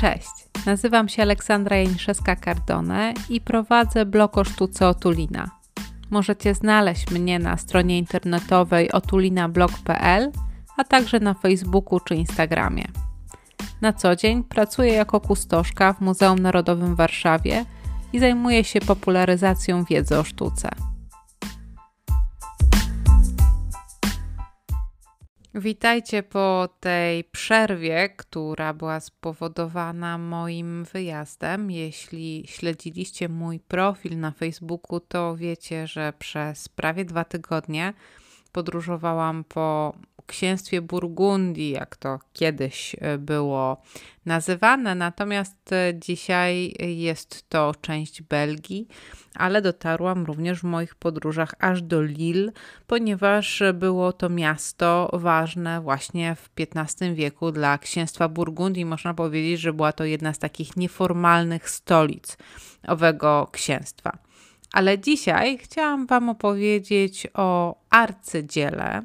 Cześć, nazywam się Aleksandra Janiszewska-Cardone i prowadzę blog o sztuce Otulina. Możecie znaleźć mnie na stronie internetowej otulinablog.pl, a także na Facebooku czy Instagramie. Na co dzień pracuję jako kustoszka w Muzeum Narodowym w Warszawie i zajmuję się popularyzacją wiedzy o sztuce. Witajcie po tej przerwie, która była spowodowana moim wyjazdem. Jeśli śledziliście mój profil na Facebooku, to wiecie, że przez prawie dwa tygodnie podróżowałam po księstwie Burgundii, jak to kiedyś e, było nazywane, natomiast e, dzisiaj jest to część Belgii, ale dotarłam również w moich podróżach aż do Lille, ponieważ było to miasto ważne właśnie w XV wieku dla księstwa Burgundii. Można powiedzieć, że była to jedna z takich nieformalnych stolic owego księstwa. Ale dzisiaj chciałam Wam opowiedzieć o arcydziele,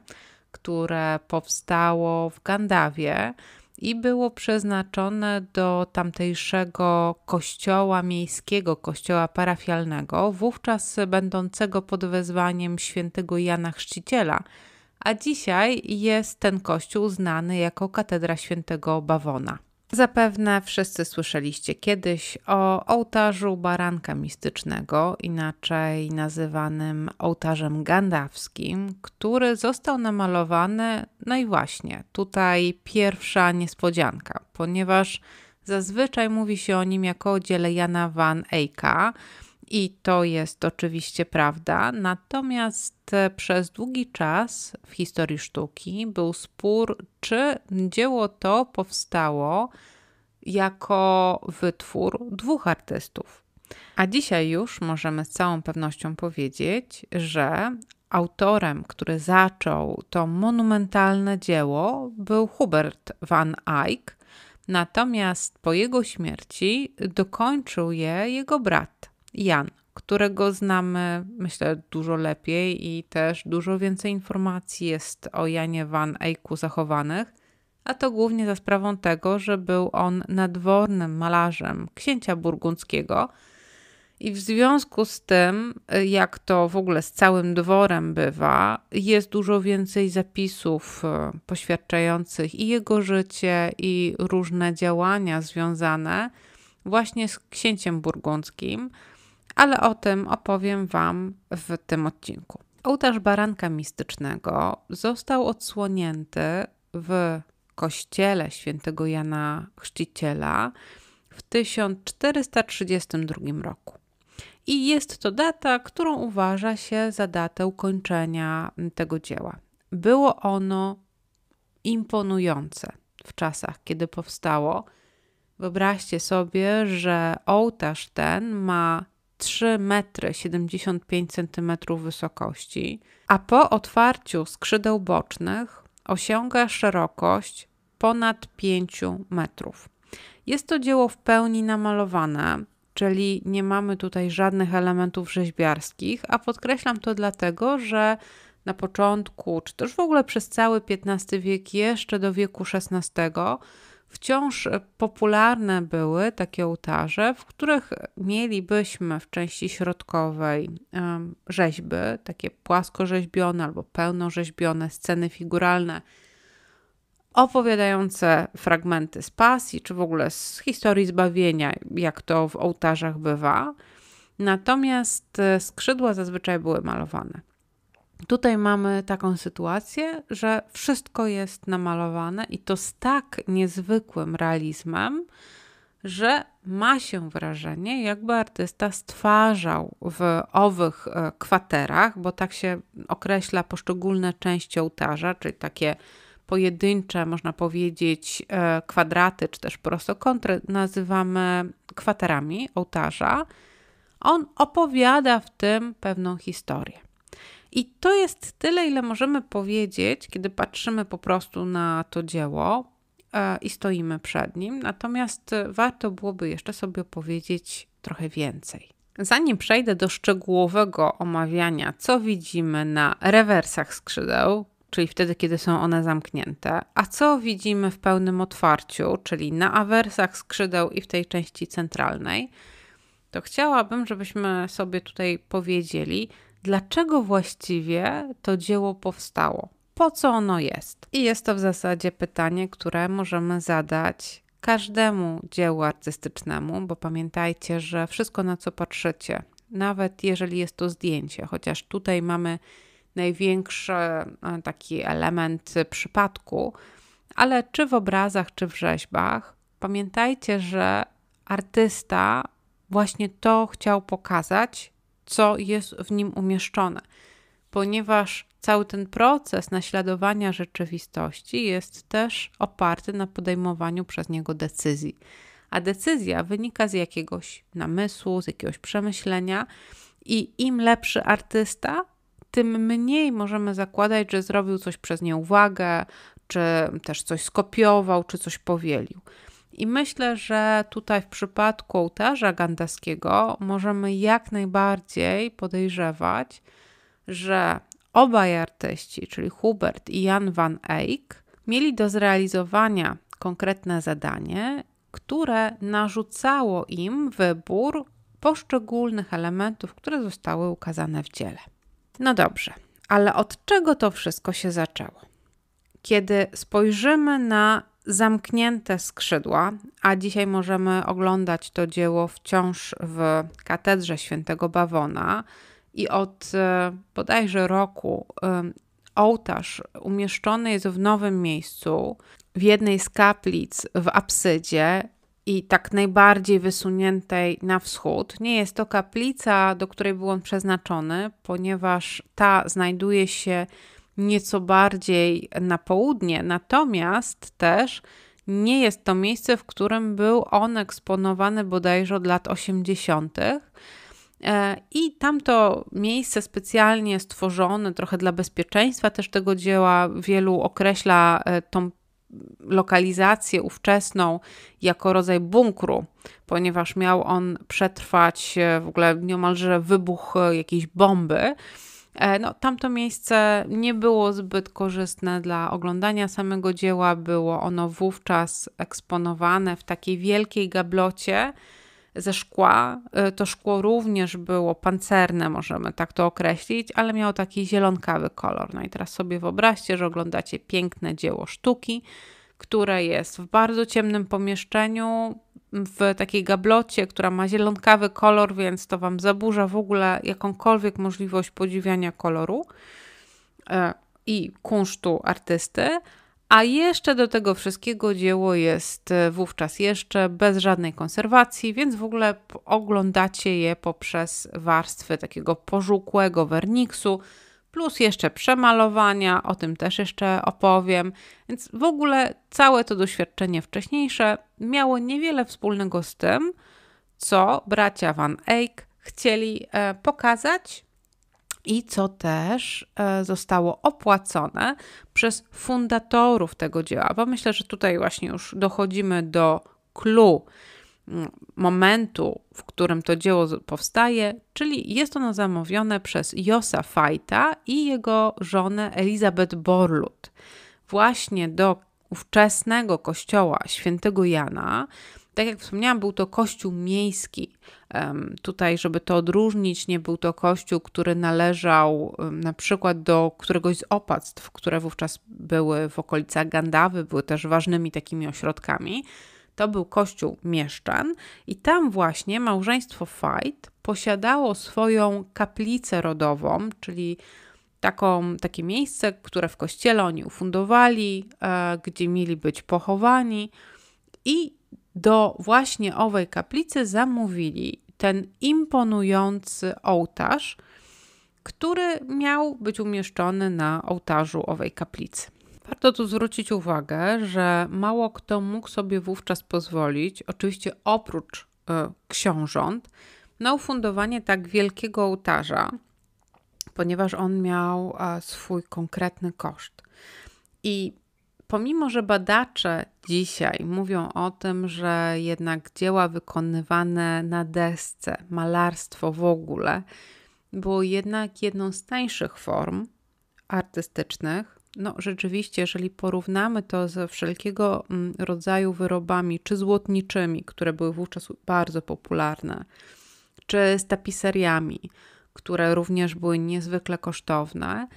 które powstało w Gandawie i było przeznaczone do tamtejszego kościoła miejskiego, kościoła parafialnego, wówczas będącego pod wezwaniem świętego Jana Chrzciciela. A dzisiaj jest ten kościół znany jako katedra świętego Bawona. Zapewne wszyscy słyszeliście kiedyś o ołtarzu baranka mistycznego, inaczej nazywanym ołtarzem gandawskim, który został namalowany, no i właśnie, tutaj pierwsza niespodzianka, ponieważ zazwyczaj mówi się o nim jako o dziele Jana van Eycka, i to jest oczywiście prawda, natomiast e, przez długi czas w historii sztuki był spór, czy dzieło to powstało jako wytwór dwóch artystów. A dzisiaj już możemy z całą pewnością powiedzieć, że autorem, który zaczął to monumentalne dzieło, był Hubert van Eyck, natomiast po jego śmierci dokończył je jego brat. Jan, którego znamy, myślę, dużo lepiej i też dużo więcej informacji jest o Janie van Eycku zachowanych, a to głównie za sprawą tego, że był on nadwornym malarzem księcia burgundzkiego i w związku z tym, jak to w ogóle z całym dworem bywa, jest dużo więcej zapisów e, poświadczających i jego życie, i różne działania związane właśnie z księciem burgundzkim – ale o tym opowiem Wam w tym odcinku. Ołtarz baranka mistycznego został odsłonięty w kościele świętego Jana Chrzciciela w 1432 roku. I jest to data, którą uważa się za datę ukończenia tego dzieła. Było ono imponujące w czasach, kiedy powstało. Wyobraźcie sobie, że ołtarz ten ma 3 metry 75 cm wysokości, a po otwarciu skrzydeł bocznych osiąga szerokość ponad 5 metrów. Jest to dzieło w pełni namalowane, czyli nie mamy tutaj żadnych elementów rzeźbiarskich, a podkreślam to dlatego, że na początku, czy też w ogóle przez cały XV wiek, jeszcze do wieku XVI, wciąż popularne były takie ołtarze, w których mielibyśmy w części środkowej rzeźby, takie płaskorzeźbione albo pełnorzeźbione sceny figuralne, opowiadające fragmenty z pasji czy w ogóle z historii zbawienia, jak to w ołtarzach bywa. Natomiast e, skrzydła zazwyczaj były malowane. Tutaj mamy taką sytuację, że wszystko jest namalowane i to z tak niezwykłym realizmem, że ma się wrażenie, jakby artysta stwarzał w owych e, kwaterach, bo tak się określa poszczególne części ołtarza, czyli takie pojedyncze, można powiedzieć, e, kwadraty czy też prostokąty, nazywamy kwaterami ołtarza. On opowiada w tym pewną historię. I to jest tyle, ile możemy powiedzieć, kiedy patrzymy po prostu na to dzieło e, i stoimy przed nim. Natomiast e, warto byłoby jeszcze sobie powiedzieć trochę więcej. Zanim przejdę do szczegółowego omawiania, co widzimy na rewersach skrzydeł, czyli wtedy, kiedy są one zamknięte, a co widzimy w pełnym otwarciu, czyli na awersach skrzydeł i w tej części centralnej, to chciałabym, żebyśmy sobie tutaj powiedzieli, dlaczego właściwie to dzieło powstało, po co ono jest. I jest to w zasadzie pytanie, które możemy zadać każdemu dziełu artystycznemu, bo pamiętajcie, że wszystko na co patrzycie, nawet jeżeli jest to zdjęcie, chociaż tutaj mamy największy e, taki element przypadku, ale czy w obrazach, czy w rzeźbach, pamiętajcie, że artysta właśnie to chciał pokazać co jest w nim umieszczone, ponieważ cały ten proces naśladowania rzeczywistości jest też oparty na podejmowaniu przez niego decyzji. A decyzja wynika z jakiegoś namysłu, z jakiegoś przemyślenia, i im lepszy artysta, tym mniej możemy zakładać, że zrobił coś przez nieuwagę, czy też coś skopiował, czy coś powielił. I myślę, że tutaj w przypadku ołtarza gandaskiego możemy jak najbardziej podejrzewać, że obaj artyści, czyli Hubert i Jan van Eyck, mieli do zrealizowania konkretne zadanie, które narzucało im wybór poszczególnych elementów, które zostały ukazane w dziele. No dobrze, ale od czego to wszystko się zaczęło? Kiedy spojrzymy na zamknięte skrzydła, a dzisiaj możemy oglądać to dzieło wciąż w katedrze świętego Bawona i od e, bodajże roku e, ołtarz umieszczony jest w nowym miejscu, w jednej z kaplic w apsydzie i tak najbardziej wysuniętej na wschód. Nie jest to kaplica, do której był on przeznaczony, ponieważ ta znajduje się nieco bardziej na południe, natomiast też nie jest to miejsce, w którym był on eksponowany bodajże od lat 80. E, I tamto miejsce specjalnie stworzone trochę dla bezpieczeństwa też tego dzieła, wielu określa e, tą lokalizację ówczesną jako rodzaj bunkru, ponieważ miał on przetrwać e, w ogóle niemalże wybuch jakiejś bomby. E, no, tamto miejsce nie było zbyt korzystne dla oglądania samego dzieła. Było ono wówczas eksponowane w takiej wielkiej gablocie ze szkła. E, to szkło również było pancerne, możemy tak to określić, ale miało taki zielonkawy kolor. No i teraz sobie wyobraźcie, że oglądacie piękne dzieło sztuki, które jest w bardzo ciemnym pomieszczeniu, w takiej gablocie, która ma zielonkawy kolor, więc to Wam zaburza w ogóle jakąkolwiek możliwość podziwiania koloru e, i kunsztu artysty. A jeszcze do tego wszystkiego dzieło jest e, wówczas jeszcze bez żadnej konserwacji, więc w ogóle oglądacie je poprzez warstwy takiego pożółkłego werniksu, plus jeszcze przemalowania, o tym też jeszcze opowiem. Więc w ogóle całe to doświadczenie wcześniejsze miało niewiele wspólnego z tym, co bracia Van Eyck chcieli e, pokazać i co też e, zostało opłacone przez fundatorów tego dzieła, bo myślę, że tutaj właśnie już dochodzimy do clue momentu, w którym to dzieło powstaje, czyli jest ono zamówione przez Josa Fajta i jego żonę Elizabeth Borlut właśnie do ówczesnego kościoła świętego Jana. Tak jak wspomniałam, był to kościół miejski. Tutaj, żeby to odróżnić, nie był to kościół, który należał na przykład do któregoś z opactw, które wówczas były w okolicach Gandawy, były też ważnymi takimi ośrodkami to był kościół mieszczan i tam właśnie małżeństwo Fajt posiadało swoją kaplicę rodową, czyli taką, takie miejsce, które w kościele oni ufundowali, e, gdzie mieli być pochowani i do właśnie owej kaplicy zamówili ten imponujący ołtarz, który miał być umieszczony na ołtarzu owej kaplicy. Tak. warto tu zwrócić uwagę, że mało kto mógł sobie wówczas pozwolić, oczywiście oprócz y, książąt, na ufundowanie tak wielkiego ołtarza, ponieważ on miał y, swój konkretny koszt. I pomimo, że badacze dzisiaj mówią o tym, że jednak dzieła wykonywane na desce, malarstwo w ogóle, było jednak jedną z tańszych form artystycznych, no, rzeczywiście, jeżeli porównamy to ze wszelkiego mm, rodzaju wyrobami, czy złotniczymi, które były wówczas bardzo popularne, czy z tapiseriami, które również były niezwykle kosztowne,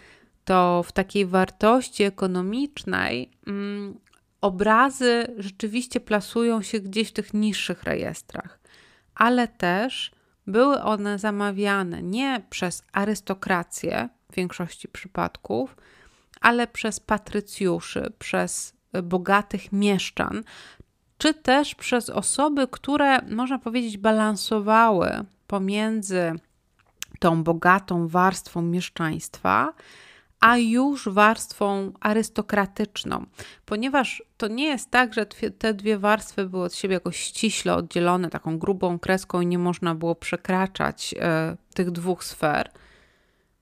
to w takiej wartości ekonomicznej mm, obrazy rzeczywiście plasują się gdzieś w tych niższych rejestrach, ale też były one zamawiane nie przez arystokrację w większości przypadków, ale przez patrycjuszy, przez y, bogatych mieszczan, czy też przez osoby, które, można powiedzieć, balansowały pomiędzy tą bogatą warstwą mieszczaństwa, a już warstwą arystokratyczną, ponieważ to nie jest tak, że te dwie warstwy były od siebie jakoś ściśle oddzielone taką grubą kreską i nie można było przekraczać y, tych dwóch sfer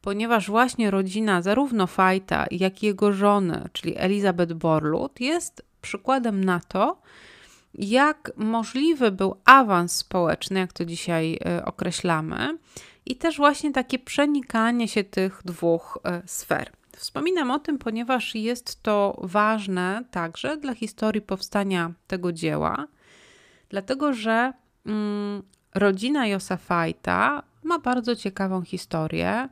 ponieważ właśnie rodzina zarówno Fajta, jak i jego żony, czyli Elizabeth Borlut, jest przykładem na to, jak możliwy był awans społeczny, jak to dzisiaj y, określamy, i też właśnie takie przenikanie się tych dwóch y, sfer. Wspominam o tym, ponieważ jest to ważne także dla historii powstania tego dzieła, dlatego że mm, rodzina Josafajta ma bardzo ciekawą historię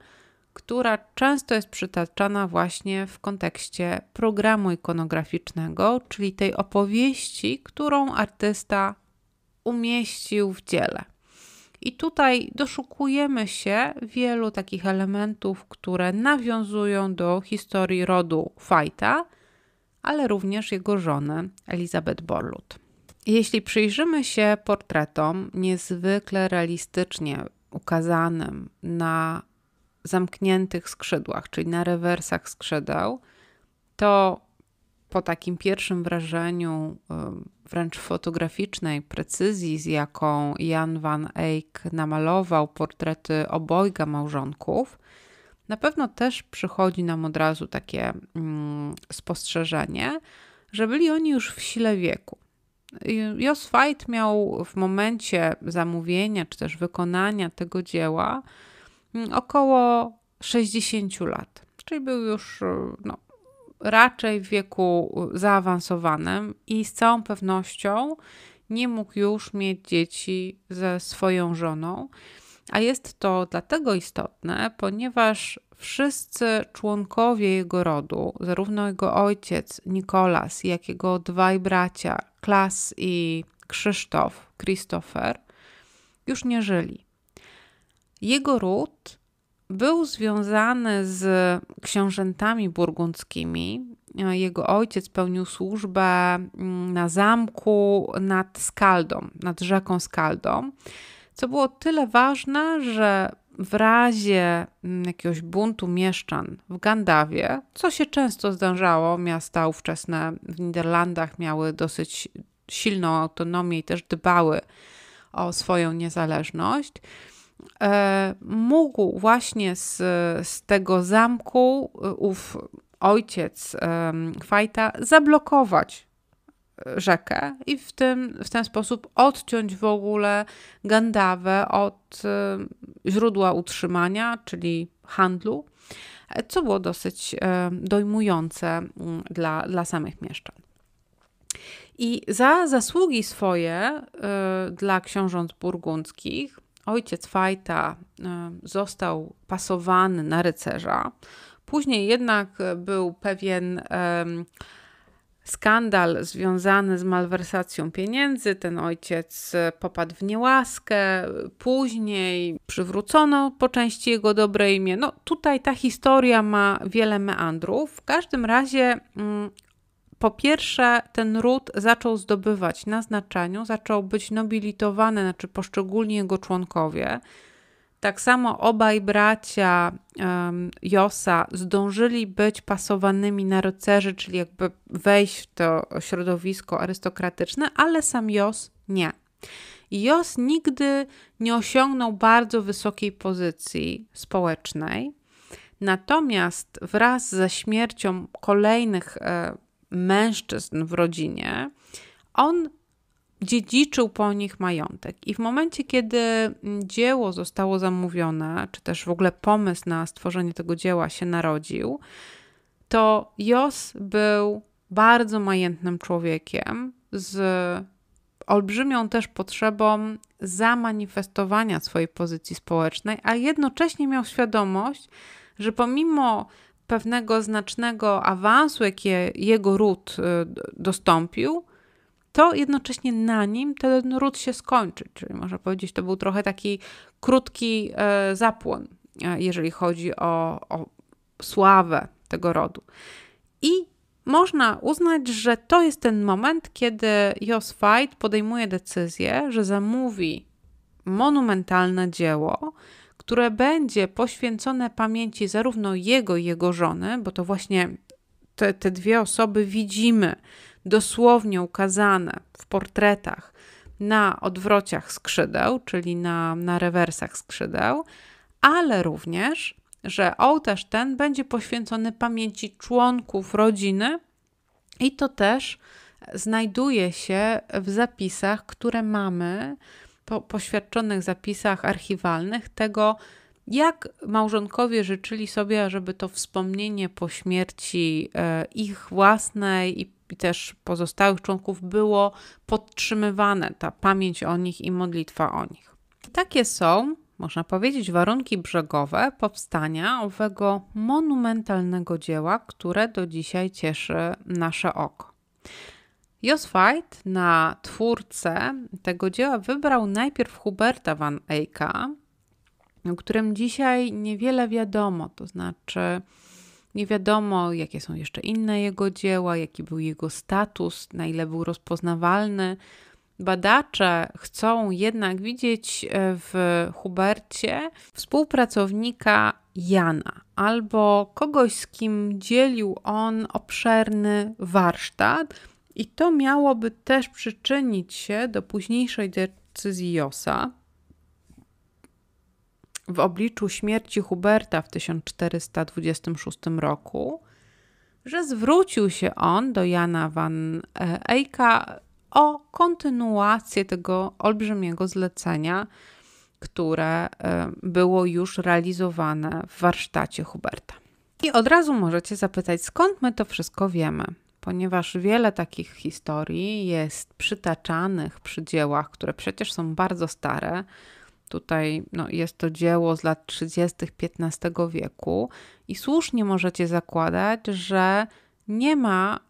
która często jest przytaczana właśnie w kontekście programu ikonograficznego, czyli tej opowieści, którą artysta umieścił w dziele. I tutaj doszukujemy się wielu takich elementów, które nawiązują do historii rodu Fajta, ale również jego żony Elizabeth Borlut. Jeśli przyjrzymy się portretom niezwykle realistycznie ukazanym na zamkniętych skrzydłach, czyli na rewersach skrzydeł, to po takim pierwszym wrażeniu wręcz fotograficznej precyzji, z jaką Jan van Eyck namalował portrety obojga małżonków, na pewno też przychodzi nam od razu takie spostrzeżenie, że byli oni już w sile wieku. Jos White miał w momencie zamówienia czy też wykonania tego dzieła Mm, około 60 lat, czyli był już y, no, raczej w wieku y, zaawansowanym i z całą pewnością nie mógł już mieć dzieci ze swoją żoną. A jest to dlatego istotne, ponieważ wszyscy członkowie jego rodu, zarówno jego ojciec Nikolas, jak jego dwaj bracia Klas i Krzysztof, Christopher, już nie żyli. Jego ród był związany z książętami burgundzkimi. Jego ojciec pełnił służbę mm, na zamku nad Skaldą, nad rzeką Skaldą, co było tyle ważne, że w razie mm, jakiegoś buntu mieszczan w Gandawie, co się często zdarzało, miasta ówczesne w Niderlandach miały dosyć silną autonomię i też dbały o swoją niezależność. E, mógł właśnie z, z tego zamku e, ów ojciec Fajta zablokować e, rzekę i w, tym, w ten sposób odciąć w ogóle Gandawę od źródła utrzymania, czyli handlu, co było dosyć dojmujące mm, dla, dla samych mieszczan. I za zasługi swoje dla książąt burgundzkich ojciec Fajta e, został pasowany na rycerza. Później jednak był pewien skandal związany z malwersacją pieniędzy. Ten ojciec e, popadł w niełaskę, później przywrócono po części jego dobre imię. No tutaj ta historia ma wiele meandrów. W każdym razie mm, po pierwsze, ten ród zaczął zdobywać na znaczeniu, zaczął być nobilitowany, znaczy poszczególni jego członkowie. Tak samo obaj bracia um, Josa zdążyli być pasowanymi na rycerzy, czyli jakby wejść w to środowisko arystokratyczne, ale sam Jos nie. Jos nigdy nie osiągnął bardzo wysokiej pozycji społecznej, natomiast wraz ze śmiercią kolejnych e, mężczyzn w rodzinie, on dziedziczył po nich majątek. I w momencie, kiedy dzieło zostało zamówione, czy też w ogóle pomysł na stworzenie tego dzieła się narodził, to Jos był bardzo majętnym człowiekiem z olbrzymią też potrzebą zamanifestowania swojej pozycji społecznej, a jednocześnie miał świadomość, że pomimo pewnego znacznego awansu, jakie jego ród y, dostąpił, to jednocześnie na nim ten ród się skończy. Czyli można powiedzieć, to był trochę taki krótki e, zapłon, e, jeżeli chodzi o, o sławę tego rodu. I można uznać, że to jest ten moment, kiedy Jos fight podejmuje decyzję, że zamówi monumentalne dzieło, które będzie poświęcone pamięci zarówno jego i jego żony, bo to właśnie te, te dwie osoby widzimy dosłownie ukazane w portretach na odwrociach skrzydeł, czyli na, na rewersach skrzydeł, ale również, że ołtarz ten będzie poświęcony pamięci członków rodziny i to też znajduje się w zapisach, które mamy po, poświadczonych zapisach archiwalnych tego, jak małżonkowie życzyli sobie, żeby to wspomnienie po śmierci e, ich własnej i też pozostałych członków było podtrzymywane, ta pamięć o nich i modlitwa o nich. Takie są, można powiedzieć, warunki brzegowe powstania owego monumentalnego dzieła, które do dzisiaj cieszy nasze oko. Jos Veit na twórcę tego dzieła wybrał najpierw Huberta van Eycka, o którym dzisiaj niewiele wiadomo, to znaczy nie wiadomo, jakie są jeszcze inne jego dzieła, jaki był jego status, na ile był rozpoznawalny. Badacze chcą jednak widzieć e, w Hubercie współpracownika Jana albo kogoś, z kim dzielił on obszerny warsztat i to miałoby też przyczynić się do późniejszej decyzji Josa w obliczu śmierci Huberta w 1426 roku, że zwrócił się on do Jana van e, Eycka o kontynuację tego olbrzymiego zlecenia, które e, było już realizowane w warsztacie Huberta. I od razu możecie zapytać, skąd my to wszystko wiemy ponieważ wiele takich historii jest przytaczanych przy dziełach, które przecież są bardzo stare. Tutaj no, jest to dzieło z lat 30. XV wieku i słusznie możecie zakładać, że nie ma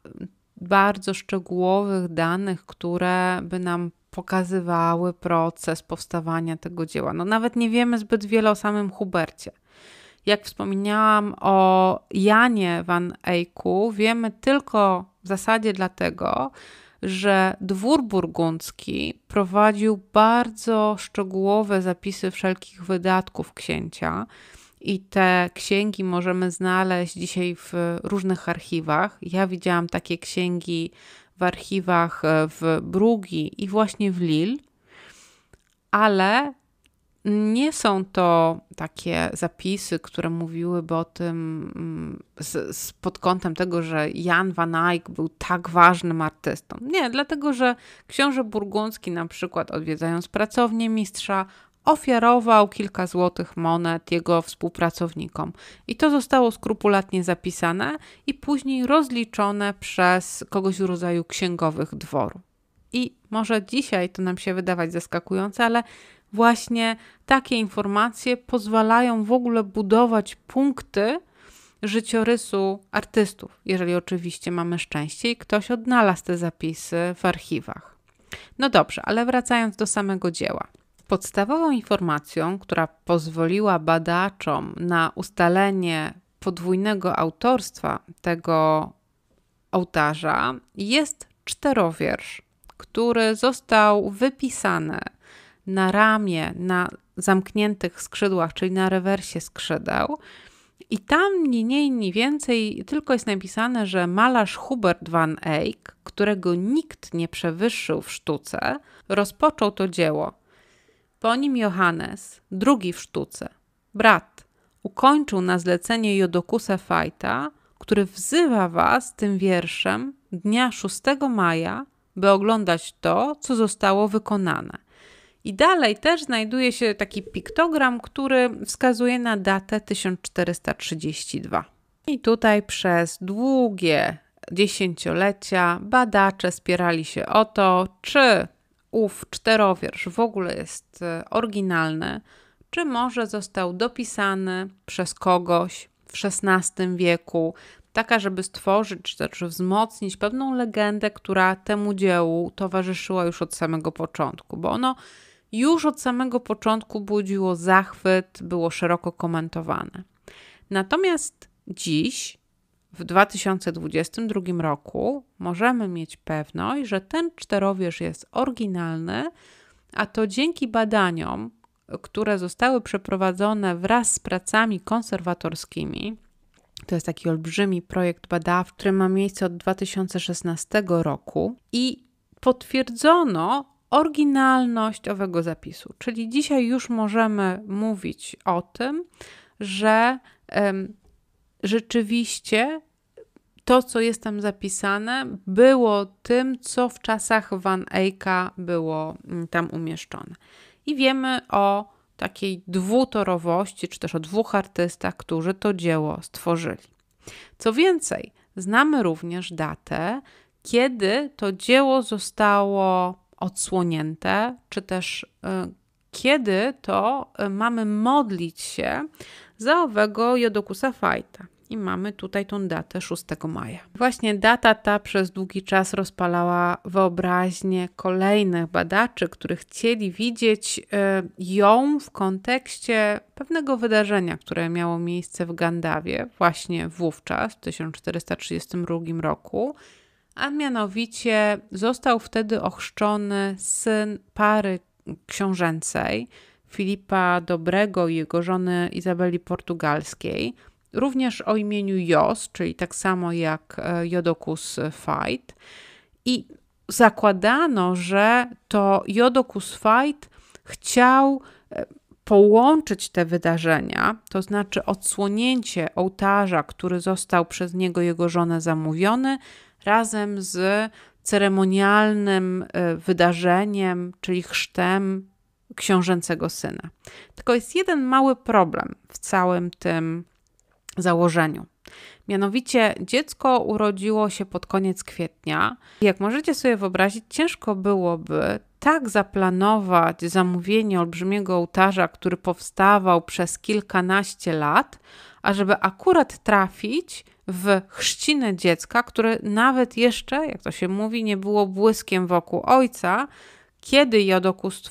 bardzo szczegółowych danych, które by nam pokazywały proces powstawania tego dzieła. No, nawet nie wiemy zbyt wiele o samym Hubercie. Jak wspomniałam o Janie van Eycku, wiemy tylko w zasadzie dlatego, że dwór burgundzki prowadził bardzo szczegółowe zapisy wszelkich wydatków księcia. I te księgi możemy znaleźć dzisiaj w różnych archiwach. Ja widziałam takie księgi w archiwach e, w Brugi i właśnie w Lille, ale nie są to takie zapisy, które mówiłyby o tym mm, z, z pod kątem tego, że Jan van Eyck był tak ważnym artystą. Nie, dlatego że książę burgundzki na przykład odwiedzając pracownię mistrza ofiarował kilka złotych monet jego współpracownikom. I to zostało skrupulatnie zapisane i później rozliczone przez kogoś w rodzaju księgowych dworu. I może dzisiaj to nam się wydawać zaskakujące, ale właśnie takie informacje pozwalają w ogóle budować punkty życiorysu artystów, jeżeli oczywiście mamy szczęście i ktoś odnalazł te zapisy w archiwach. No dobrze, ale wracając do samego dzieła. Podstawową informacją, która pozwoliła badaczom na ustalenie podwójnego autorstwa tego ołtarza jest czterowiersz, który został wypisany na ramię, na zamkniętych skrzydłach, czyli na rewersie skrzydeł. I tam ni mniej, ni więcej tylko jest napisane, że malarz Hubert van Eyck, którego nikt nie przewyższył w sztuce, rozpoczął to dzieło. Po nim Johannes, drugi w sztuce, brat, ukończył na zlecenie Jodokusa Fajta, który wzywa was tym wierszem dnia 6 maja, by oglądać to, co zostało wykonane – i dalej też znajduje się taki piktogram, który wskazuje na datę 1432. I tutaj przez długie dziesięciolecia badacze spierali się o to, czy ów czterowiersz w ogóle jest e, oryginalny, czy może został dopisany przez kogoś w XVI wieku, taka, żeby stworzyć czy znaczy też wzmocnić pewną legendę, która temu dziełu towarzyszyła już od samego początku, bo ono już od samego początku budziło zachwyt, było szeroko komentowane. Natomiast dziś, w 2022 roku, możemy mieć pewność, że ten czterowierz jest oryginalny, a to dzięki badaniom, które zostały przeprowadzone wraz z pracami konserwatorskimi. To jest taki olbrzymi projekt badawczy, który ma miejsce od 2016 roku i potwierdzono oryginalność owego zapisu. Czyli dzisiaj już możemy mówić o tym, że rzeczywiście to, co jest tam zapisane, było tym, co w czasach Van Eycka było mm, tam umieszczone. I wiemy o takiej dwutorowości, czy też o dwóch artystach, którzy to dzieło stworzyli. Co więcej, znamy również datę, kiedy to dzieło zostało odsłonięte, czy też e, kiedy to e, mamy modlić się za owego Jodokusa Fajta. I mamy tutaj tą datę 6 maja. Właśnie data ta przez długi czas rozpalała wyobraźnię kolejnych badaczy, którzy chcieli widzieć e, ją w kontekście pewnego wydarzenia, które miało miejsce w Gandawie właśnie wówczas, w 1432 roku a mianowicie został wtedy ochrzczony syn pary książęcej Filipa Dobrego i jego żony Izabeli Portugalskiej, również o imieniu Jos, czyli tak samo jak e, Jodokus Fight. I zakładano, że to Jodokus Fight chciał e, połączyć te wydarzenia, to znaczy odsłonięcie ołtarza, który został przez niego jego żonę zamówiony, razem z ceremonialnym e, wydarzeniem, czyli chrztem książęcego syna. Tylko jest jeden mały problem w całym tym założeniu. Mianowicie dziecko urodziło się pod koniec kwietnia. Jak możecie sobie wyobrazić, ciężko byłoby tak zaplanować zamówienie olbrzymiego ołtarza, który powstawał przez kilkanaście lat, ażeby akurat trafić w chrzcinę dziecka, które nawet jeszcze, jak to się mówi, nie było błyskiem wokół ojca, kiedy Jodokus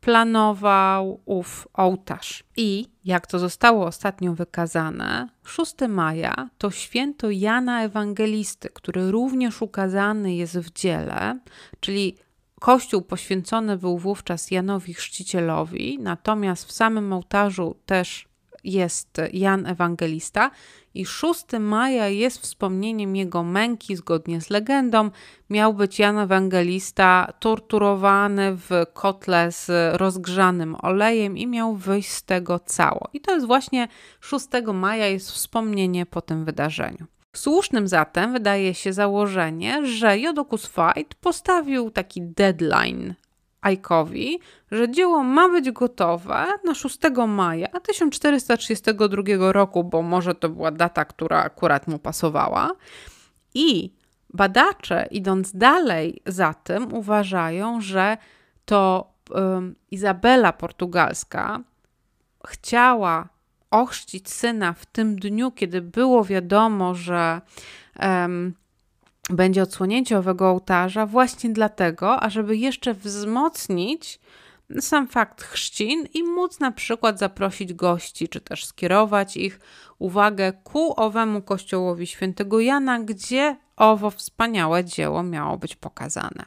planował ów ołtarz. I jak to zostało ostatnio wykazane, 6 maja to święto Jana Ewangelisty, który również ukazany jest w dziele, czyli Kościół poświęcony był wówczas Janowi Chrzcicielowi, natomiast w samym ołtarzu też jest Jan Ewangelista i 6 maja jest wspomnieniem jego męki zgodnie z legendą. Miał być Jan Ewangelista torturowany w kotle z rozgrzanym olejem i miał wyjść z tego cało. I to jest właśnie 6 maja jest wspomnienie po tym wydarzeniu. Słusznym zatem wydaje się założenie, że Jodokus Fight postawił taki deadline Ajkowi, że dzieło ma być gotowe na 6 maja 1432 roku, bo może to była data, która akurat mu pasowała. I badacze, idąc dalej za tym, uważają, że to um, Izabela Portugalska chciała ochrzcić syna w tym dniu, kiedy było wiadomo, że um, będzie odsłonięcie owego ołtarza właśnie dlatego, ażeby jeszcze wzmocnić sam fakt chrzcin i móc na przykład zaprosić gości, czy też skierować ich uwagę ku owemu kościołowi świętego Jana, gdzie owo wspaniałe dzieło miało być pokazane.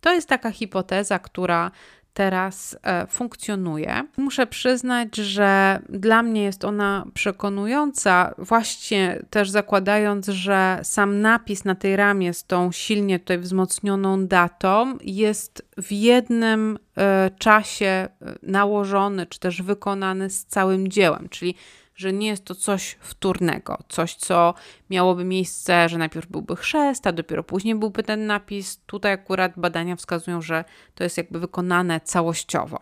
To jest taka hipoteza, która teraz e, funkcjonuje. Muszę przyznać, że dla mnie jest ona przekonująca, właśnie też zakładając, że sam napis na tej ramie z tą silnie tutaj wzmocnioną datą jest w jednym e, czasie e, nałożony czy też wykonany z całym dziełem, czyli że nie jest to coś wtórnego, coś, co miałoby miejsce, że najpierw byłby chrzest, a dopiero później byłby ten napis. Tutaj akurat badania wskazują, że to jest jakby wykonane całościowo.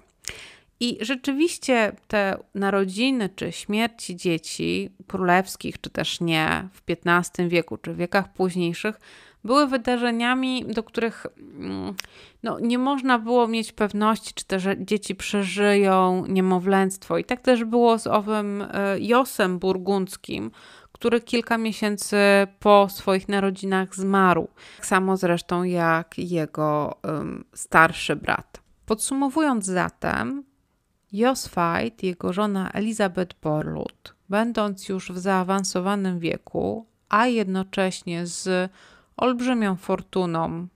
I rzeczywiście te narodziny czy śmierci dzieci królewskich, czy też nie w XV wieku, czy w wiekach późniejszych, były wydarzeniami, do których mm, no, nie można było mieć pewności, czy te dzieci przeżyją niemowlęctwo. I tak też było z owym e, Josem Burgundzkim, który kilka miesięcy po swoich narodzinach zmarł. Tak samo zresztą jak jego um, starszy brat. Podsumowując zatem, Jos Veit, jego żona Elizabeth Borlut, będąc już w zaawansowanym wieku, a jednocześnie z olbrzymią fortuną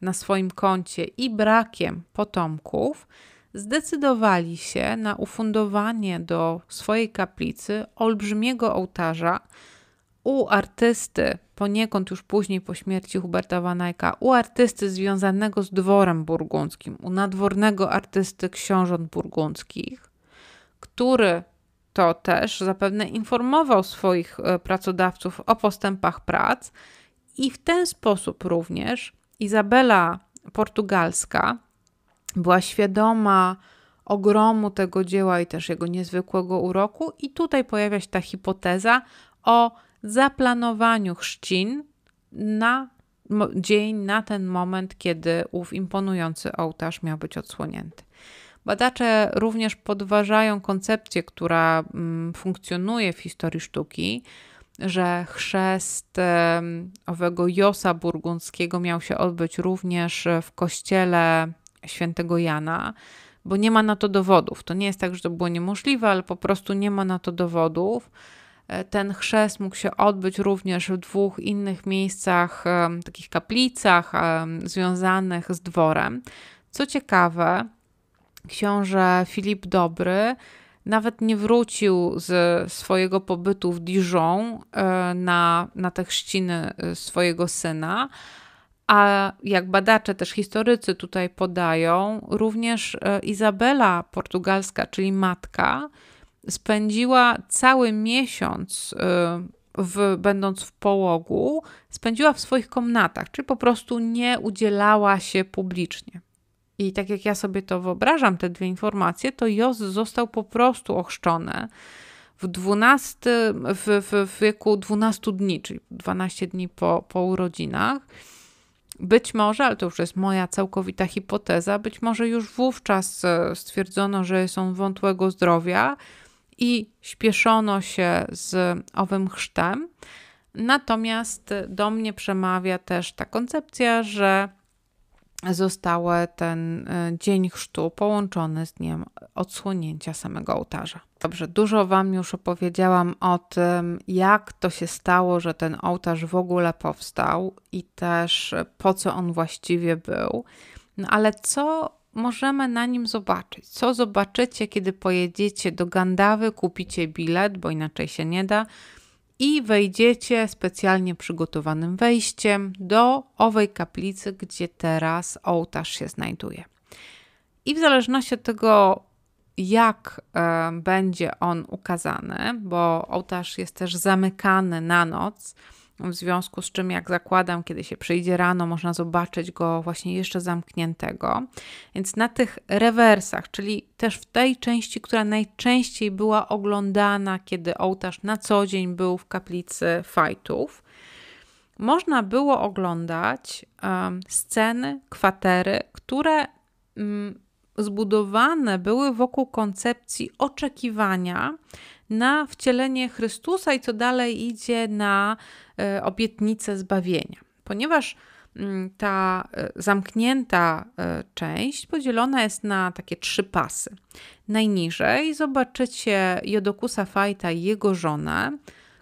na swoim koncie i brakiem potomków, zdecydowali się na ufundowanie do swojej kaplicy olbrzymiego ołtarza u artysty, poniekąd już później po śmierci Huberta Wanajka, u artysty związanego z dworem burgundzkim, u nadwornego artysty książąt burgundzkich, który to też zapewne informował swoich e, pracodawców o postępach prac, i w ten sposób również Izabela Portugalska była świadoma ogromu tego dzieła i też jego niezwykłego uroku, i tutaj pojawia się ta hipoteza o zaplanowaniu chrzcin na dzień, na ten moment, kiedy ów imponujący ołtarz miał być odsłonięty. Badacze również podważają koncepcję, która mm, funkcjonuje w historii sztuki, że chrzest owego Josa burgundzkiego miał się odbyć również w kościele świętego Jana, bo nie ma na to dowodów. To nie jest tak, że to było niemożliwe, ale po prostu nie ma na to dowodów. E, ten chrzest mógł się odbyć również w dwóch innych miejscach, takich kaplicach związanych z dworem. Co ciekawe, książę Filip Dobry nawet nie wrócił ze swojego pobytu w Dijon e, na, na te chrzciny e, swojego syna. A jak badacze, też historycy tutaj podają, również e, Izabela Portugalska, czyli matka, spędziła cały miesiąc, w, będąc w połogu, spędziła w swoich komnatach, czyli po prostu nie udzielała się publicznie. I tak jak ja sobie to wyobrażam, te dwie informacje, to Jos został po prostu ochrzczony w, 12, w, w, w wieku 12 dni, czyli 12 dni po, po urodzinach. Być może, ale to już jest moja całkowita hipoteza, być może już wówczas e, stwierdzono, że są wątłego zdrowia i śpieszono się z owym chrztem. Natomiast do mnie przemawia też ta koncepcja, że został ten e, dzień chrztu połączony z dniem odsłonięcia samego ołtarza. Dobrze, dużo Wam już opowiedziałam o tym, jak to się stało, że ten ołtarz w ogóle powstał i też e, po co on właściwie był. No ale co możemy na nim zobaczyć? Co zobaczycie, kiedy pojedziecie do Gandawy, kupicie bilet, bo inaczej się nie da, i wejdziecie specjalnie przygotowanym wejściem do owej kaplicy, gdzie teraz ołtarz się znajduje. I w zależności od tego, jak e, będzie on ukazany, bo ołtarz jest też zamykany na noc, w związku z czym, jak zakładam, kiedy się przyjdzie rano, można zobaczyć go właśnie jeszcze zamkniętego. Więc na tych rewersach, czyli też w tej części, która najczęściej była oglądana, kiedy ołtarz na co dzień był w kaplicy fajtów, można było oglądać um, sceny, kwatery, które um, zbudowane były wokół koncepcji oczekiwania na wcielenie Chrystusa i co dalej idzie na e, obietnicę zbawienia. Ponieważ mm, ta e, zamknięta e, część podzielona jest na takie trzy pasy. Najniżej zobaczycie Jodokusa Fajta i jego żonę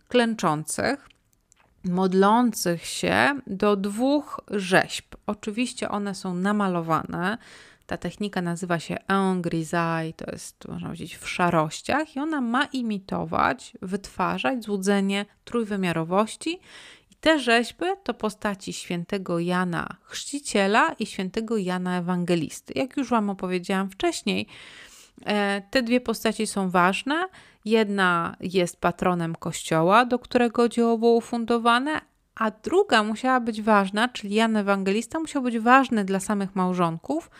klęczących, modlących się do dwóch rzeźb. Oczywiście one są namalowane, ta technika nazywa się engrisai, to jest, można powiedzieć, w szarościach i ona ma imitować, wytwarzać złudzenie trójwymiarowości te rzeźby to postaci świętego Jana Chrzciciela i świętego Jana Ewangelisty. Jak już Wam opowiedziałam wcześniej, e, te dwie postaci są ważne. Jedna jest patronem kościoła, do którego dzieło było ufundowane, a druga musiała być ważna, czyli Jan Ewangelista musiał być ważny dla samych małżonków,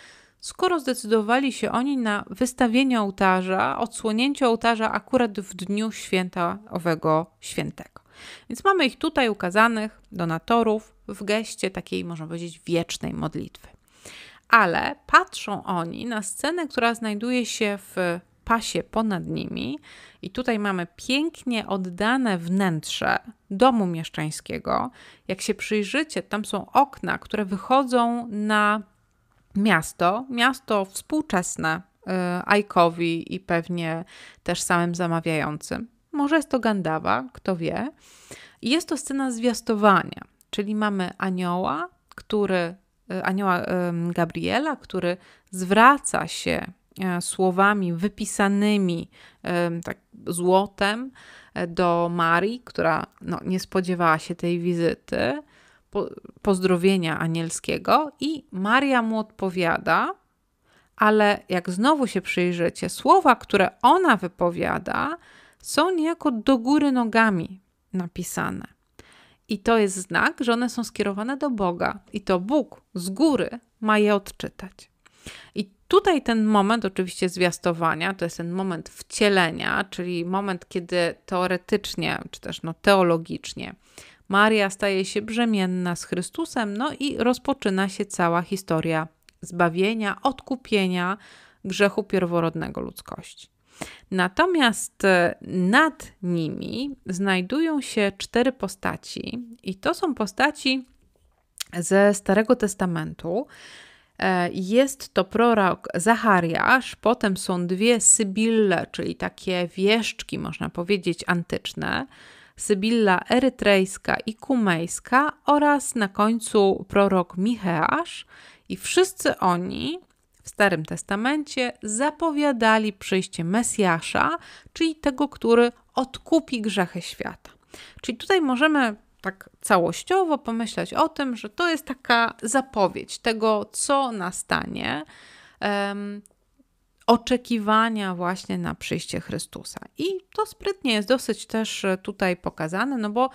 skoro zdecydowali się oni na wystawienie ołtarza, odsłonięcie ołtarza akurat w dniu święta owego świętego. Więc mamy ich tutaj ukazanych, donatorów, w geście takiej, można powiedzieć, wiecznej modlitwy. Ale patrzą oni na scenę, która znajduje się w pasie ponad nimi, i tutaj mamy pięknie oddane wnętrze domu mieszczańskiego. Jak się przyjrzycie, tam są okna, które wychodzą na miasto, miasto współczesne y, Ajkowi i pewnie też samym zamawiającym. Może jest to Gandawa, kto wie. Jest to scena zwiastowania, czyli mamy anioła, który, y, anioła Gabriela, który zwraca się y, słowami wypisanymi tak złotem do Marii, która no, nie spodziewała się tej wizyty pozdrowienia anielskiego i Maria mu odpowiada, ale jak znowu się przyjrzycie, słowa, które ona wypowiada, są niejako do góry nogami napisane. I to jest znak, że one są skierowane do Boga, i to Bóg z góry ma je odczytać. I tutaj ten moment, oczywiście, zwiastowania, to jest ten moment wcielenia, czyli moment, kiedy teoretycznie, czy też no, teologicznie, Maria staje się brzemienna z Chrystusem, no i rozpoczyna się cała historia zbawienia, odkupienia grzechu pierworodnego ludzkości. Natomiast e, nad nimi znajdują się cztery postaci, i to są postaci ze Starego Testamentu. E, jest to prorok Zachariasz, potem są dwie Sybille, czyli takie wieszczki, można powiedzieć, antyczne. Sybilla erytrejska i kumejska oraz na końcu prorok Micheasz i wszyscy oni w Starym Testamencie zapowiadali przyjście Mesjasza, czyli tego, który odkupi grzechy świata. Czyli tutaj możemy tak całościowo pomyśleć o tym, że to jest taka zapowiedź tego, co nastanie oczekiwania właśnie na przyjście Chrystusa. I to sprytnie jest dosyć też e, tutaj pokazane, no bo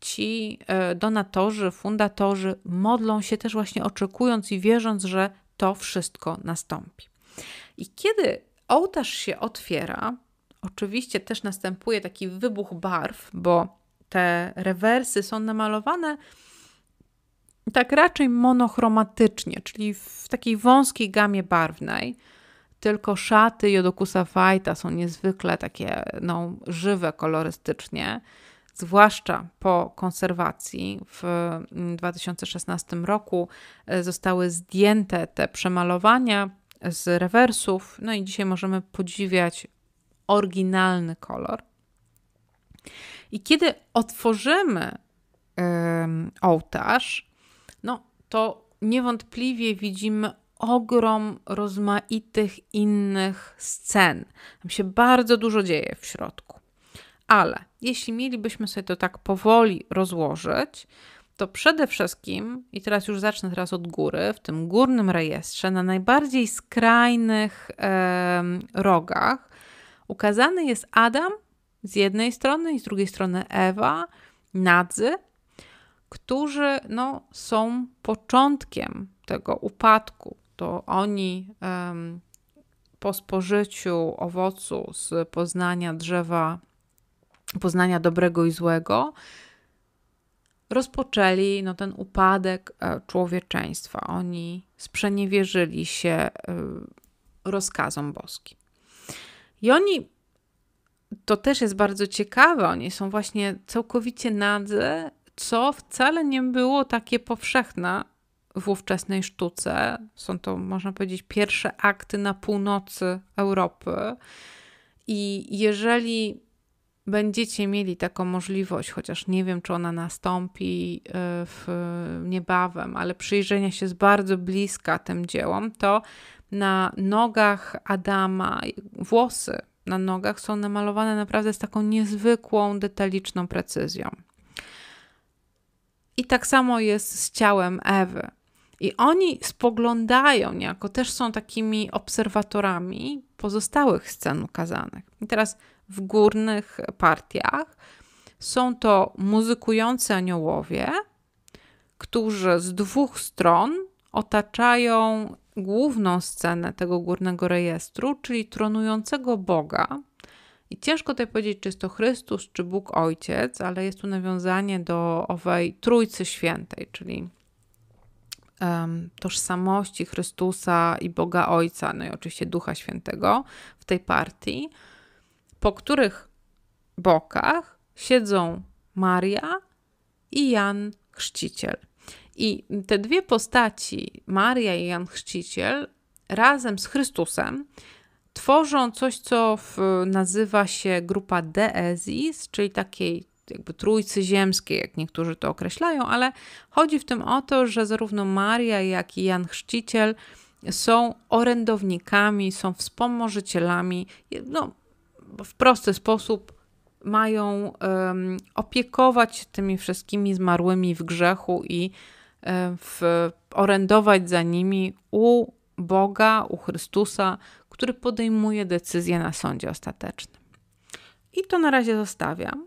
ci e, donatorzy, fundatorzy modlą się też właśnie oczekując i wierząc, że to wszystko nastąpi. I kiedy ołtarz się otwiera, oczywiście też następuje taki wybuch barw, bo te rewersy są namalowane tak raczej monochromatycznie, czyli w takiej wąskiej gamie barwnej. Tylko szaty Jodokusa Fajta są niezwykle takie no, żywe kolorystycznie, zwłaszcza po konserwacji w 2016 mm, roku e, zostały zdjęte te przemalowania z rewersów, no i dzisiaj możemy podziwiać oryginalny kolor. I kiedy otworzymy ołtarz, no to niewątpliwie widzimy ogrom rozmaitych innych scen. Tam się bardzo dużo dzieje w środku. Ale jeśli mielibyśmy sobie to tak powoli rozłożyć, to przede wszystkim, i teraz już zacznę teraz od góry, w tym górnym rejestrze, na najbardziej skrajnych e, rogach, ukazany jest Adam z jednej strony i z drugiej strony Ewa, Nadzy, którzy no, są początkiem tego upadku, to oni po spożyciu owocu z poznania drzewa, poznania dobrego i złego, rozpoczęli no, ten upadek e, człowieczeństwa. Oni sprzeniewierzyli się e, rozkazom boskim. I oni, to też jest bardzo ciekawe, oni są właśnie całkowicie nadzy, co wcale nie było takie powszechne w ówczesnej sztuce. Są to, można powiedzieć, pierwsze akty na północy Europy. I jeżeli będziecie mieli taką możliwość, chociaż nie wiem, czy ona nastąpi y, w, niebawem, ale przyjrzenia się z bardzo bliska tym dziełom, to na nogach Adama włosy na nogach są namalowane naprawdę z taką niezwykłą, detaliczną precyzją. I tak samo jest z ciałem Ewy. I oni spoglądają niejako, też są takimi obserwatorami pozostałych scen ukazanych. I teraz w górnych partiach są to muzykujący aniołowie, którzy z dwóch stron otaczają główną scenę tego górnego rejestru, czyli tronującego Boga. I ciężko tutaj powiedzieć, czy jest to Chrystus, czy Bóg Ojciec, ale jest tu nawiązanie do owej Trójcy Świętej, czyli tożsamości Chrystusa i Boga Ojca, no i oczywiście Ducha Świętego w tej partii, po których bokach siedzą Maria i Jan Chrzciciel. I te dwie postaci, Maria i Jan Chrzciciel, razem z Chrystusem, tworzą coś, co w, nazywa się grupa deezis, czyli takiej jakby trójcy ziemskiej, jak niektórzy to określają, ale chodzi w tym o to, że zarówno Maria, jak i Jan Chrzciciel są orędownikami, są wspomożycielami, no, w prosty sposób mają um, opiekować tymi wszystkimi zmarłymi w grzechu i w, orędować za nimi u Boga, u Chrystusa, który podejmuje decyzję na sądzie ostatecznym. I to na razie zostawiam.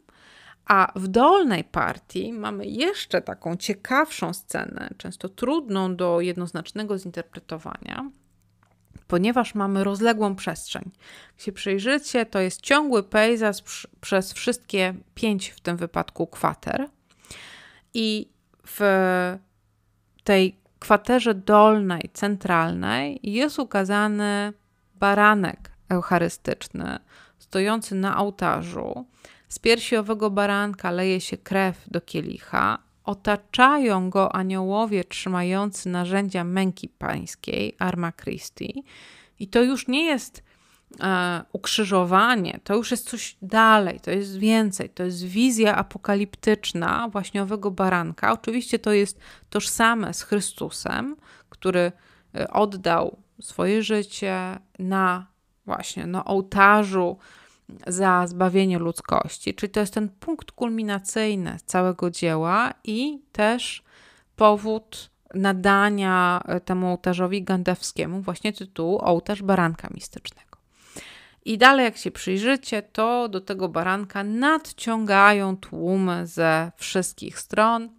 A w dolnej partii mamy jeszcze taką ciekawszą scenę, często trudną do jednoznacznego zinterpretowania, ponieważ mamy rozległą przestrzeń. Jak się przyjrzycie, to jest ciągły pejzaż przez wszystkie pięć w tym wypadku kwater. I w tej kwaterze dolnej, centralnej jest ukazany baranek eucharystyczny stojący na ołtarzu z piersi owego baranka leje się krew do kielicha, otaczają go aniołowie trzymający narzędzia męki pańskiej, Arma Christi. I to już nie jest e, ukrzyżowanie, to już jest coś dalej, to jest więcej, to jest wizja apokaliptyczna właśnie owego baranka. Oczywiście to jest tożsame z Chrystusem, który e, oddał swoje życie na właśnie na ołtarzu za zbawienie ludzkości, czyli to jest ten punkt kulminacyjny całego dzieła i też powód nadania e, temu ołtarzowi gandewskiemu właśnie tytułu Ołtarz Baranka Mistycznego. I dalej, jak się przyjrzycie, to do tego baranka nadciągają tłumy ze wszystkich stron.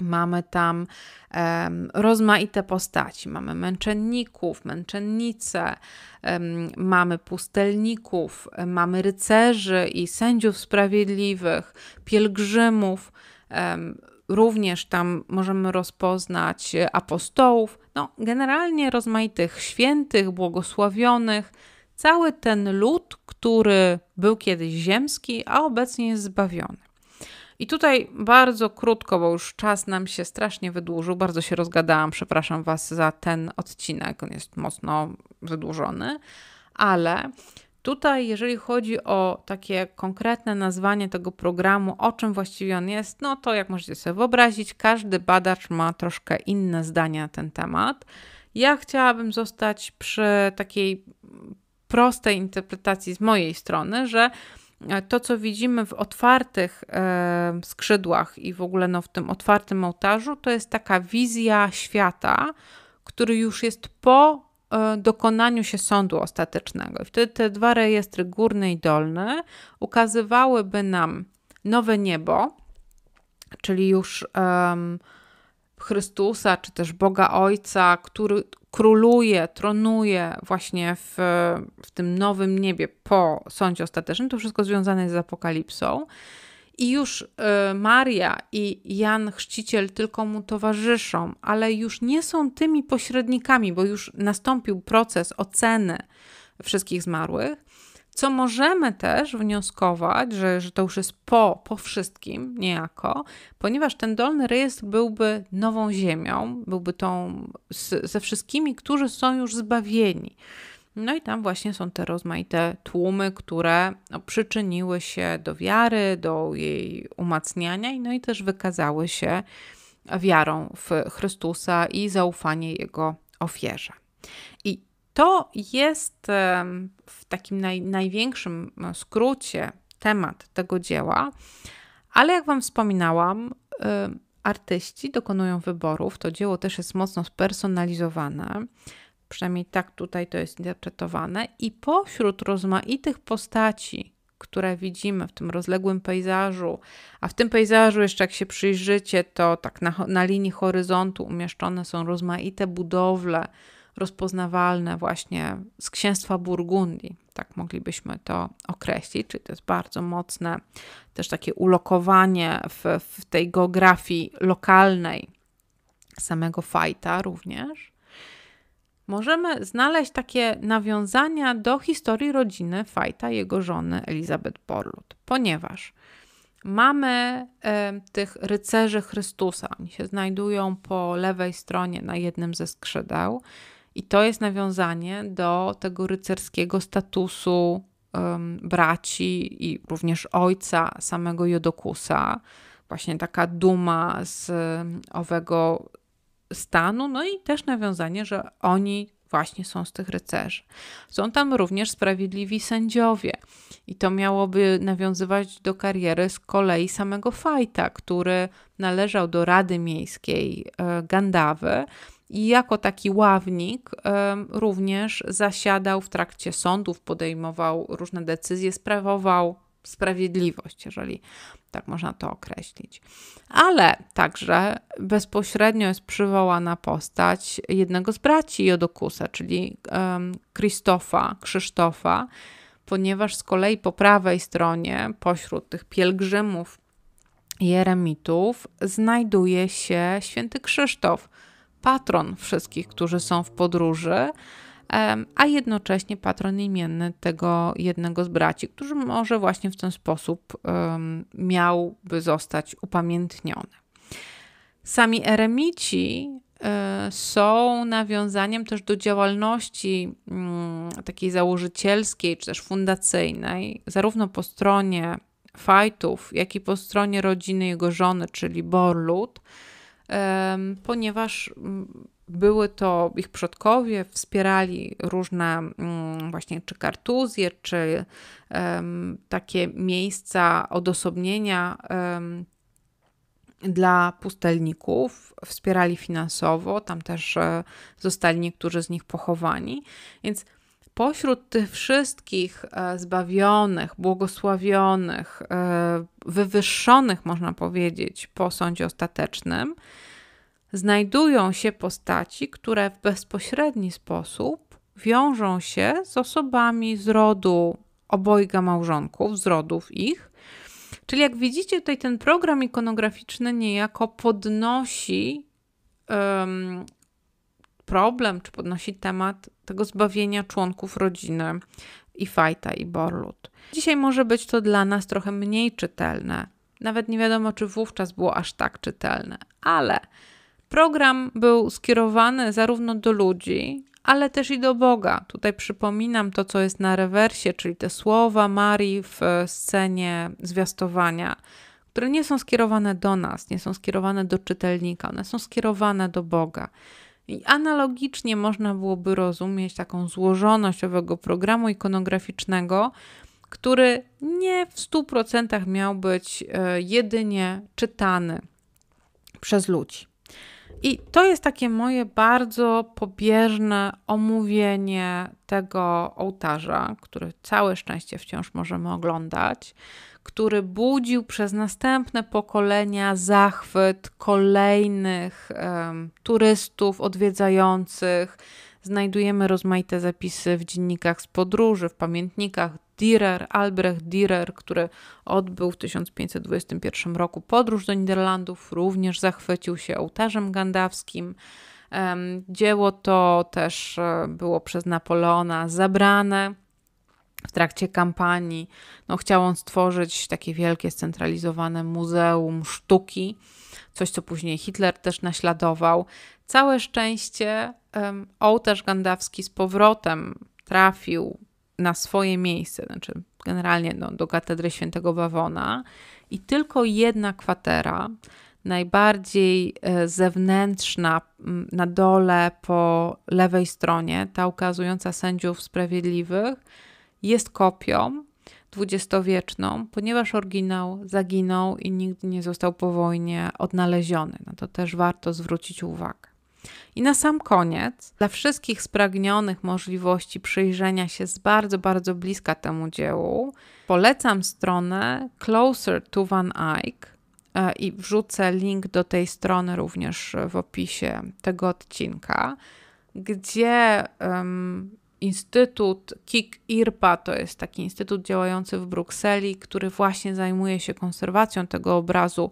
Mamy tam um, rozmaite postaci. Mamy męczenników, męczennice, um, mamy pustelników, mamy rycerzy i sędziów sprawiedliwych, pielgrzymów. Um, również tam możemy rozpoznać apostołów, no, generalnie rozmaitych świętych, błogosławionych. Cały ten lud, który był kiedyś ziemski, a obecnie jest zbawiony. I tutaj bardzo krótko, bo już czas nam się strasznie wydłużył, bardzo się rozgadałam, przepraszam Was za ten odcinek, on jest mocno wydłużony, ale Tutaj, jeżeli chodzi o takie konkretne nazwanie tego programu, o czym właściwie on jest, no to jak możecie sobie wyobrazić, każdy badacz ma troszkę inne zdania na ten temat. Ja chciałabym zostać przy takiej prostej interpretacji z mojej strony, że to, co widzimy w otwartych e, skrzydłach i w ogóle no, w tym otwartym ołtarzu, to jest taka wizja świata, który już jest po e, dokonaniu się sądu ostatecznego. I wtedy te dwa rejestry, górny i dolny, ukazywałyby nam nowe niebo, czyli już um, Chrystusa, czy też Boga Ojca, który, króluje, tronuje właśnie w, w tym nowym niebie po sądzie ostatecznym. To wszystko związane jest z apokalipsą. I już y, Maria i Jan Chrzciciel tylko mu towarzyszą, ale już nie są tymi pośrednikami, bo już nastąpił proces oceny wszystkich zmarłych co możemy też wnioskować, że, że to już jest po, po wszystkim niejako, ponieważ ten dolny rejestr byłby nową ziemią, byłby tą z, ze wszystkimi, którzy są już zbawieni. No i tam właśnie są te rozmaite tłumy, które no, przyczyniły się do wiary, do jej umacniania, no i też wykazały się wiarą w Chrystusa i zaufanie Jego ofierze. I to jest w takim naj, największym skrócie temat tego dzieła, ale jak Wam wspominałam, artyści dokonują wyborów. To dzieło też jest mocno spersonalizowane, przynajmniej tak tutaj to jest interpretowane, i pośród rozmaitych postaci, które widzimy w tym rozległym pejzażu, a w tym pejzażu jeszcze jak się przyjrzycie, to tak na, na linii horyzontu umieszczone są rozmaite budowle, rozpoznawalne właśnie z księstwa Burgundii, tak moglibyśmy to określić, czyli to jest bardzo mocne też takie ulokowanie w, w tej geografii lokalnej samego fajta również. Możemy znaleźć takie nawiązania do historii rodziny Fajta, jego żony Elizabeth Borlut, ponieważ mamy y, tych rycerzy Chrystusa. Oni się znajdują po lewej stronie na jednym ze skrzydeł. I to jest nawiązanie do tego rycerskiego statusu um, braci i również ojca samego Jodokusa. Właśnie taka duma z owego stanu, no i też nawiązanie, że oni właśnie są z tych rycerzy. Są tam również sprawiedliwi sędziowie i to miałoby nawiązywać do kariery z kolei samego Fajta, który należał do Rady Miejskiej e, Gandawy jako taki ławnik również zasiadał w trakcie sądów, podejmował różne decyzje, sprawował sprawiedliwość, jeżeli tak można to określić. Ale także bezpośrednio jest przywołana postać jednego z braci Jodokusa, czyli Krzysztofa, Krzysztofa, ponieważ z kolei po prawej stronie, pośród tych pielgrzymów i jeremitów, znajduje się święty Krzysztof, patron wszystkich, którzy są w podróży, a jednocześnie patron imienny tego jednego z braci, który może właśnie w ten sposób miałby zostać upamiętniony. Sami eremici e, są nawiązaniem też do działalności mm, takiej założycielskiej czy też fundacyjnej, zarówno po stronie fajtów, jak i po stronie rodziny jego żony, czyli Borlut ponieważ mm, były to ich przodkowie, wspierali różne mm, właśnie czy kartuzje, czy takie miejsca odosobnienia dla pustelników, wspierali finansowo, tam też e, zostali niektórzy z nich pochowani, więc Pośród tych wszystkich e, zbawionych, błogosławionych, e, wywyższonych, można powiedzieć, po sądzie ostatecznym, znajdują się postaci, które w bezpośredni sposób wiążą się z osobami z rodu obojga małżonków, z rodów ich. Czyli jak widzicie, tutaj ten program ikonograficzny niejako podnosi problem, czy podnosi temat tego zbawienia członków rodziny i Fajta, i Borlut. Dzisiaj może być to dla nas trochę mniej czytelne. Nawet nie wiadomo, czy wówczas było aż tak czytelne, ale program był skierowany zarówno do ludzi, ale też i do Boga. Tutaj przypominam to, co jest na rewersie, czyli te słowa Marii w scenie zwiastowania, które nie są skierowane do nas, nie są skierowane do czytelnika, one są skierowane do Boga. I analogicznie można byłoby rozumieć taką złożoność owego programu ikonograficznego, który nie w 100% miał być e, jedynie czytany przez ludzi. I to jest takie moje bardzo pobieżne omówienie tego ołtarza, który całe szczęście wciąż możemy oglądać który budził przez następne pokolenia zachwyt kolejnych um, turystów odwiedzających. Znajdujemy rozmaite zapisy w dziennikach z podróży, w pamiętnikach Direr Albrecht Direr, który odbył w 1521 roku podróż do Niderlandów, również zachwycił się ołtarzem gandawskim. Dzieło to też e, było przez Napoleona zabrane w trakcie kampanii. No, chciał on stworzyć takie wielkie, scentralizowane muzeum sztuki, coś co później Hitler też naśladował. Całe szczęście um, ołtarz gandawski z powrotem trafił na swoje miejsce, znaczy generalnie no, do katedry świętego Bawona, i tylko jedna kwatera, najbardziej e, zewnętrzna na dole po lewej stronie, ta ukazująca sędziów sprawiedliwych, jest kopią dwudziestowieczną, ponieważ oryginał zaginął i nigdy nie został po wojnie odnaleziony. Na to też warto zwrócić uwagę. I na sam koniec, dla wszystkich spragnionych możliwości przyjrzenia się z bardzo, bardzo bliska temu dziełu, polecam stronę Closer to Van Eyck e, i wrzucę link do tej strony również w opisie tego odcinka, gdzie um, Instytut KIK-IRPA to jest taki instytut działający w Brukseli, który właśnie zajmuje się konserwacją tego obrazu,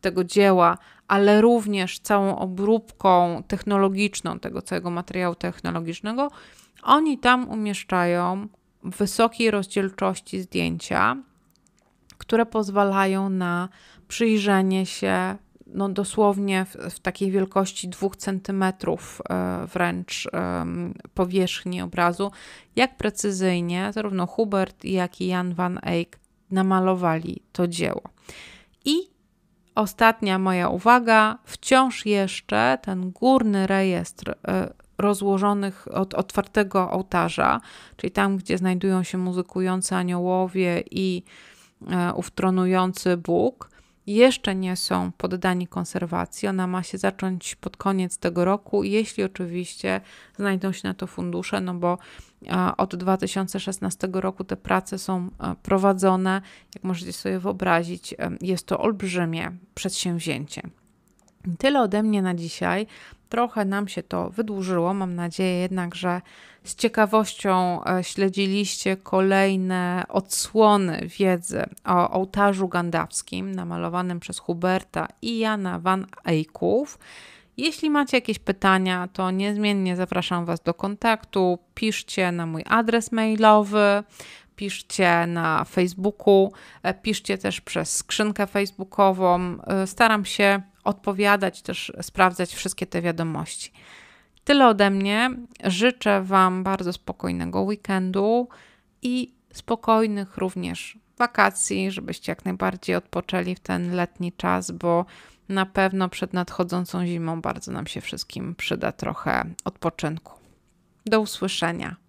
tego dzieła, ale również całą obróbką technologiczną tego całego materiału technologicznego. Oni tam umieszczają wysokiej rozdzielczości zdjęcia, które pozwalają na przyjrzenie się no dosłownie w, w takiej wielkości dwóch centymetrów e, wręcz powierzchni obrazu, jak precyzyjnie zarówno Hubert, jak i Jan van Eyck namalowali to dzieło. I ostatnia moja uwaga, wciąż jeszcze ten górny rejestr e, rozłożonych od otwartego ołtarza, czyli tam, gdzie znajdują się muzykujący aniołowie i e, tronujący Bóg, jeszcze nie są poddani konserwacji. Ona ma się zacząć pod koniec tego roku, jeśli oczywiście znajdą się na to fundusze, no bo e, od 2016 roku te prace są e, prowadzone. Jak możecie sobie wyobrazić, e, jest to olbrzymie przedsięwzięcie tyle ode mnie na dzisiaj. Trochę nam się to wydłużyło. Mam nadzieję jednak, że z ciekawością e, śledziliście kolejne odsłony wiedzy o ołtarzu gandawskim namalowanym przez Huberta i Jana van Eycków. Jeśli macie jakieś pytania, to niezmiennie zapraszam Was do kontaktu. Piszcie na mój adres mailowy, piszcie na Facebooku, e, piszcie też przez skrzynkę facebookową. E, staram się odpowiadać, też sprawdzać wszystkie te wiadomości. Tyle ode mnie. Życzę Wam bardzo spokojnego weekendu i spokojnych również wakacji, żebyście jak najbardziej odpoczęli w ten letni czas, bo na pewno przed nadchodzącą zimą bardzo nam się wszystkim przyda trochę odpoczynku. Do usłyszenia.